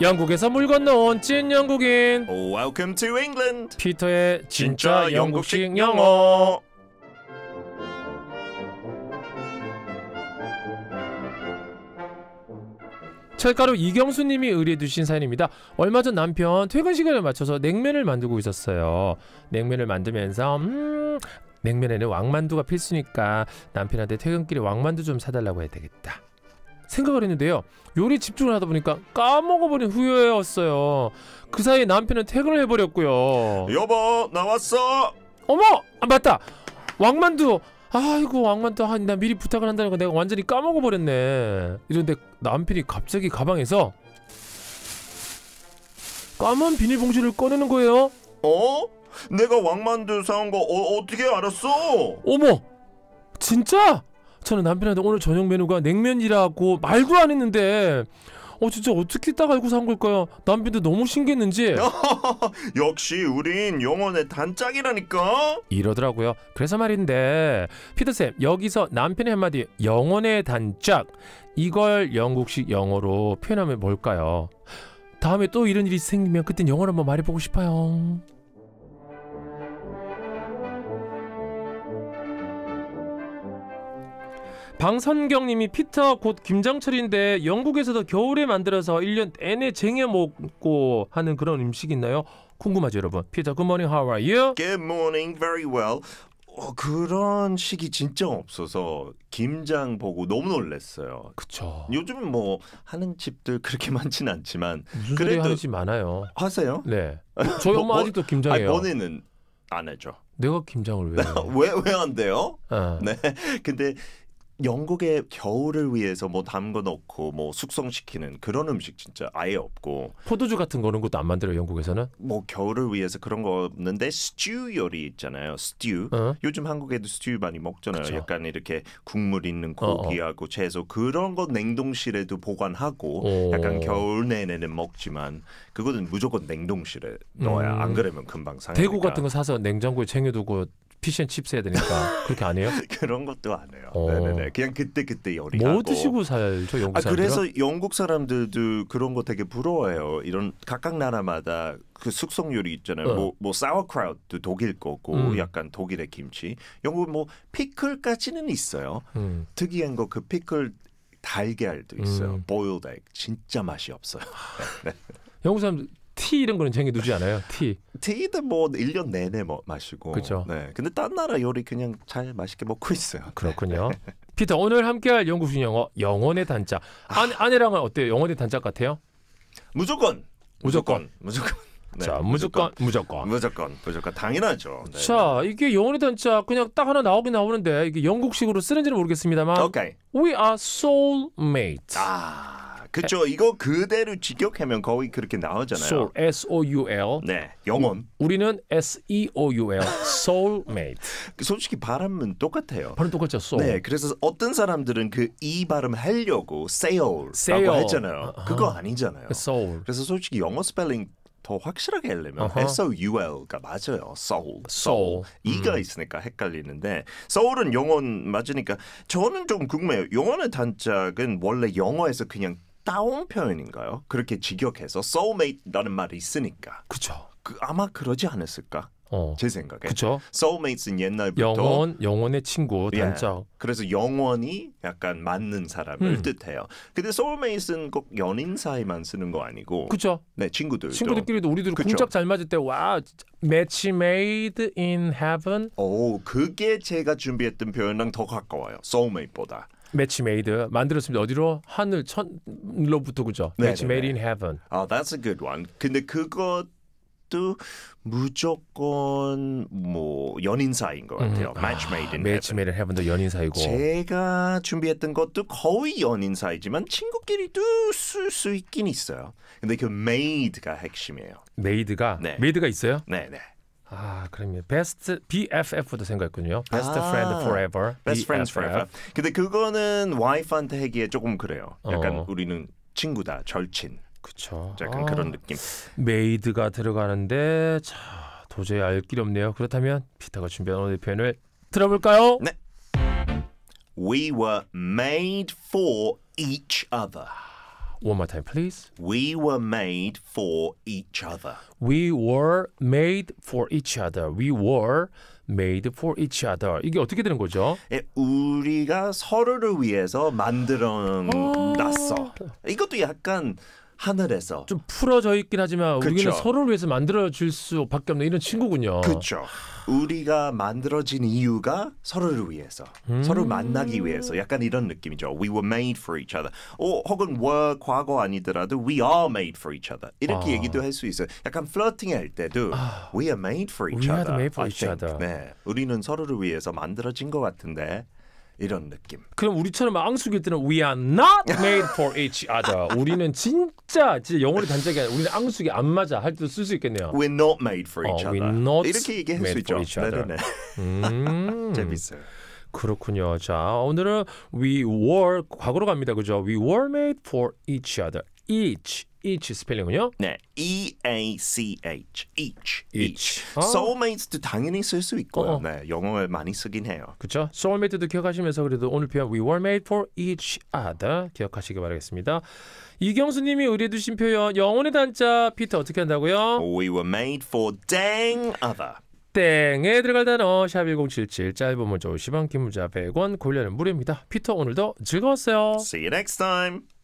영국에서 물 건너온 찐 영국인 oh, Welcome to England 피터의 진짜 영국식 영어 철가루 이경수님이 의뢰해주신 사연입니다. 얼마 전 남편 퇴근 시간에 맞춰서 냉면을 만들고 있었어요. 냉면을 만들면서 음 냉면에는 왕만두가 필수니까 남편한테 퇴근길에 왕만두 좀 사달라고 해야 되겠다. 생각을 했는데요. 요리 집중을 하다 보니까 까먹어버린 후회였어요. 그 사이에 남편은 퇴근을 해버렸고요. 여보 나왔어. 어머 아, 맞다 왕만두. 아이고 왕만두 한니나 아, 미리 부탁을 한다는 거 내가 완전히 까먹어 버렸네. 이런데 남편이 갑자기 가방에서 까만 비닐봉지를 꺼내는 거예요. 어? 내가 왕만두 사온 거 어, 어떻게 알았어? 어머 진짜? 저는 남편한테 오늘 저녁 메뉴가 냉면이라고 말도 안 했는데 어 진짜 어떻게 딱 알고 산 걸까요? 남편도 너무 신기했는지 역시 우린 영혼의 단짝이라니까 이러더라고요 그래서 말인데 피터쌤 여기서 남편의 한마디 영혼의 단짝 이걸 영국식 영어로 표현하면 뭘까요? 다음에 또 이런 일이 생기면 그땐 영어로 한번 말해보고 싶어요 방선경님이 피터 곧 김장철인데 영국에서도 겨울에 만들어서 1년 내내 쟁여 먹고 하는 그런 음식 있나요? 궁금하죠 여러분. 피터 굿모닝 how are you? g 어, 그런 식이 진짜 없어서 김장 보고 너무 놀랐어요. 그쵸. 요즘 뭐 하는 집들 그렇게 많진 않지만 그래도 하는 집 많아요. 하세요? 네. 아, 저희 뭐, 엄마 뭐, 아직도 김장해요. 번에는 안 해죠. 내가 김장을 왜? 왜왜 안 돼요? 아. 네. 근데 영국의 겨울을 위해서 뭐 담궈 넣고 뭐 숙성시키는 그런 음식 진짜 아예 없고 포도주 같은 거는 것도 안 만들어요 영국에서는 뭐 겨울을 위해서 그런 거 없는데 스튜 요리 있잖아요 스튜 어. 요즘 한국에도 스튜 많이 먹잖아요 그쵸. 약간 이렇게 국물 있는 어, 어. 고기하고 어어. 채소 그런 거 냉동실에도 보관하고 오. 약간 겨울 내내는 먹지만 그거는 무조건 냉동실에 넣어야 음. 안 그러면 금방 상해 대구 같은 거 사서 냉장고에 챙겨두고 피시앤칩스 해야 되니까 그렇게 안 해요? 그런 것도 안 해요. 어. 네네네. 그냥 그때 그때 요리하고. 뭐 드시고 살죠 영국 아, 사람들은? 그래서 영국 사람들도 그런 거 되게 부러워해요. 이런 각각 나라마다 그 숙성 요리 있잖아요. 뭐뭐 어. 뭐 사워크라우트도 뭐 독일 거고 음. 약간 독일의 김치. 영국 뭐 피클까지는 있어요. 음. 특이한 거 그 피클 달걀도 있어요. 음. 보일드 진짜 맛이 없어요. 영국 사람 들티 이런 거는 쟁여두지 않아요. 티. 티도 뭐 1년 내내 뭐 마시고. 그렇죠. 네. 근데 딴 나라 요리 그냥 잘 맛있게 먹고 있어요. 네. 그렇군요. 피터 오늘 함께할 영국식 영어 영혼의 단짝. 아. 아내, 랑은 어때요? 영혼의 단짝 같아요? 무조건. 무조건. 무조건. 무조건. 네, 자 무조건 무조건 무조건 무조건 당연하죠. 네. 자 이게 영혼의 단짝 그냥 딱 하나 나오긴 나오는데 이게 영국식으로 쓰는지는 모르겠습니다만. 오케이. Okay. We are soul mates. 아. 그렇죠. 이거 그대로 직역하면 거의 그렇게 나오잖아요. soul, S O U L. 네, 영혼. 우, 리는 S E O U L, soulmate. 솔직히 발음은 똑같아요. 발음 똑같죠, soul. 네, 그래서 어떤 사람들은 그 이 발음 하려고 sail라고 sail. 했잖아요. Uh-huh. 그거 아니잖아요. 그 soul. 그래서 솔직히 영어 스펠링 더 확실하게 하려면 아하. Uh-huh. S O U L가 맞아요. soul. soul. 이가 음. 있으니까 헷갈리는데 soul은 영혼 맞으니까 저는 좀 궁금해요. 영혼의 단짝은 원래 영어에서 그냥 따온 표현인가요? 그렇게 직역해서 soulmate라는 말이 있으니까. 그죠. 그, 아마 그러지 않았을까? 어. 제 생각에. 그렇죠. soulmate는 옛날부터 영원 영원의 친구 예. 단짝. 예. 그래서 영원히 약간 맞는 사람을 음. 뜻해요. 근데 soulmate는 꼭 연인 사이만 쓰는 거 아니고. 그렇죠. 네, 친구들 친구들끼리도 우리들 공짝 잘 맞을 때 와, 매치 made in heaven. 오, 그게 제가 준비했던 표현랑 더 가까워요. soulmate보다. 매치메이드 만들었습니다. 어디로? 하늘 천로부터 그죠? 매치메이드 인 헤븐. 아, that's a good one. 근데 그것 도 무조건 뭐 연인 사이인 것 같아요. 음. Match Made in 아, Match 도 연인 사이고 제가 준비했던 것도 거의 연인 사이지만 친구끼리도 쓸 수 있긴 있어요. 근데 그 m a d 가 핵심이에요. m a d 가 네. m a d 가 있어요? 네, 네. 아, 그럼요. 베스트 BFF도 생각했군요. 베스트 아, friend forever. best friends forever. 근데 그거는 와이프한테 하기에 조금 그래요. 약간 어. 우리는 친구다, 절친. 그렇죠. 약간 아, 그런 느낌. 메이드가 들어가는데 자, 도저히 알 길이 없네요. 그렇다면 피터가 준비한 오늘 표현을 들어볼까요? 네. We were made for each other. One more time, please. We were made for each other. We were made for each other. We were made for each other. 이게 어떻게 되는 거죠? 예, 우리가 서로를 위해서 만들어 놨어. 이것도 약간 하늘에서 좀 풀어져 있긴 하지만 그쵸. 우리는 서로를 위해서 만들어질 수밖에 없는 이런 친구군요. 그렇죠. 우리가 만들어진 이유가 서로를 위해서, 음. 서로 만나기 위해서 약간 이런 느낌이죠. We were made for each other. 오, 어, 혹은 were 과거 아니더라도 we are made for each other. 이렇게 아. 얘기도 할 수 있어요. 약간 플러팅할 때도 아. we are made for each other. We are made for each other. 네, 우리는 서로를 위해서 만들어진 것 같은데 이런 느낌. 그럼 우리처럼 앙숙일 때는 we are not made for each other. 우리는 진짜 진짜 영어로 단짝이 아니라 우리는 앙숙이 안 맞아 할 때도 쓸 수 있겠네요. We're not made for each 어, other. We're not 이렇게 얘기할 수 있죠. 네네네. 음. 재밌어요. 그렇군요. 자, 오늘은 we were 과거로 갑니다. 그죠? We were made for each other. each each 스펠링은요? 네, E A C H, each, each. 아. soulmate도 당연히 쓸 수 있고요. 어어. 네, 영어를 많이 쓰긴 해요. 그렇죠. soulmate도 기억하시면서 그래도 오늘 표현 we were made for each other 기억하시기 바라겠습니다. 이경수님이 의뢰해신 표현 영혼의 단자 피터 어떻게 한다고요? We were made for dang other. 땡에 들어갈 단어 샵1077 짧은 문자 50원 긴 문자 100원 골려는 무료입니다. 피터 오늘도 즐거웠어요. See you next time.